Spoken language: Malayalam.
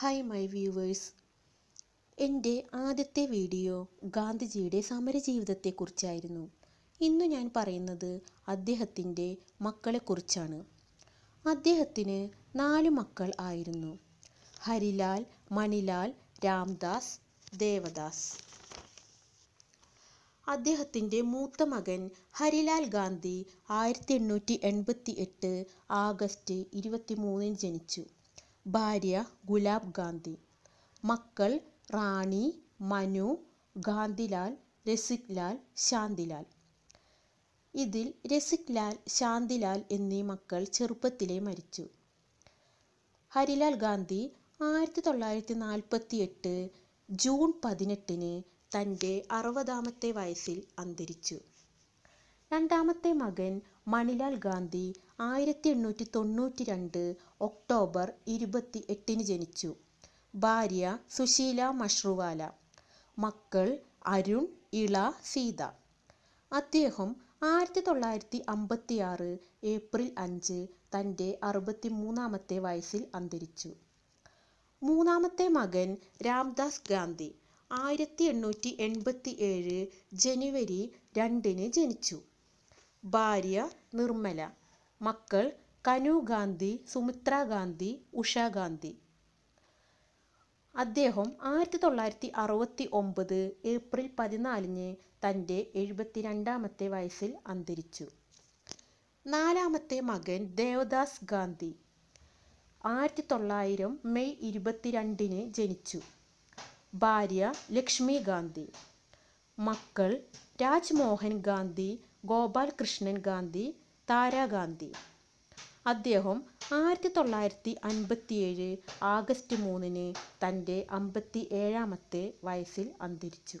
ഹായ് മൈ വ്യൂവേഴ്സ് എൻ്റെ ആദ്യത്തെ വീഡിയോ ഗാന്ധിജിയുടെ സമരജീവിതത്തെക്കുറിച്ചായിരുന്നു ഇന്ന് ഞാൻ പറയുന്നത് അദ്ദേഹത്തിൻ്റെ മക്കളെക്കുറിച്ചാണ് അദ്ദേഹത്തിന് നാല് മക്കൾ ആയിരുന്നു ഹരിലാൽ മണിലാൽ രാംദാസ് ദേവദാസ് അദ്ദേഹത്തിൻ്റെ മൂത്ത മകൻ ഹരിലാൽ ഗാന്ധി ആയിരത്തി എണ്ണൂറ്റി എൺപത്തി എട്ട് ആഗസ്റ്റ് മൂന്നിന് ജനിച്ചു ഭാര്യ ഗുലാബ് ഗാന്ധി മക്കൾ റാണി മനു ഗാന്ധിലാൽ ലാൽ ശാന്തിലാൽ ഇതിൽ ലാൽ ശാന്തിലാൽ എന്നീ മക്കൾ ചെറുപ്പത്തിലേ മരിച്ചു ഹരിലാൽ ഗാന്ധി ആയിരത്തി തൊള്ളായിരത്തി നാൽപ്പത്തി എട്ട് ജൂൺ പതിനെട്ടിന് തൻ്റെ അറുപതാമത്തെ വയസ്സിൽ അന്തരിച്ചു രണ്ടാമത്തെ മകൻ മണിലാൽ ഗാന്ധി ആയിരത്തി എണ്ണൂറ്റി തൊണ്ണൂറ്റി രണ്ട് ഒക്ടോബർ ഇരുപത്തി എട്ടിന് ജനിച്ചു ഭാര്യ സുശീല മഷ്രുവാല മക്കൾ അരുൺ ഇള സീത അദ്ദേഹം ആയിരത്തി തൊള്ളായിരത്തി അമ്പത്തി ആറ് ഏപ്രിൽ അഞ്ച് തൻ്റെ അറുപത്തി മൂന്നാമത്തെ വയസ്സിൽ അന്തരിച്ചു മൂന്നാമത്തെ മകൻ രാംദാസ് ഗാന്ധി ആയിരത്തി എണ്ണൂറ്റി എൺപത്തി ഏഴ് ജനുവരി രണ്ടിന് ജനിച്ചു ഭാര്യ നിർമ്മല മക്കൾ കനു ഗാന്ധി സുമിത്ര ഗാന്ധി ഉഷ ഗാന്ധി അദ്ദേഹം ആയിരത്തി തൊള്ളായിരത്തി അറുപത്തി ഒമ്പത് ഏപ്രിൽ പതിനാലിന് തൻ്റെ എഴുപത്തിരണ്ടാമത്തെ വയസ്സിൽ അന്തരിച്ചു നാലാമത്തെ മകൻ ദേവദാസ് ഗാന്ധി ആയിരത്തി തൊള്ളായിരം മെയ് ഇരുപത്തിരണ്ടിന് ജനിച്ചു ഭാര്യ ലക്ഷ്മി ഗാന്ധി മക്കൾ രാജ്മോഹൻ ഗാന്ധി ഗോപാൽ കൃഷ്ണൻ ഗാന്ധി താരാ ഗാന്ധി അദ്ദേഹം ആയിരത്തി തൊള്ളായിരത്തി അൻപത്തി ഏഴ് ആഗസ്റ്റ് മൂന്നിന് തൻ്റെ അമ്പത്തി ഏഴാമത്തെ വയസ്സിൽ അന്തരിച്ചു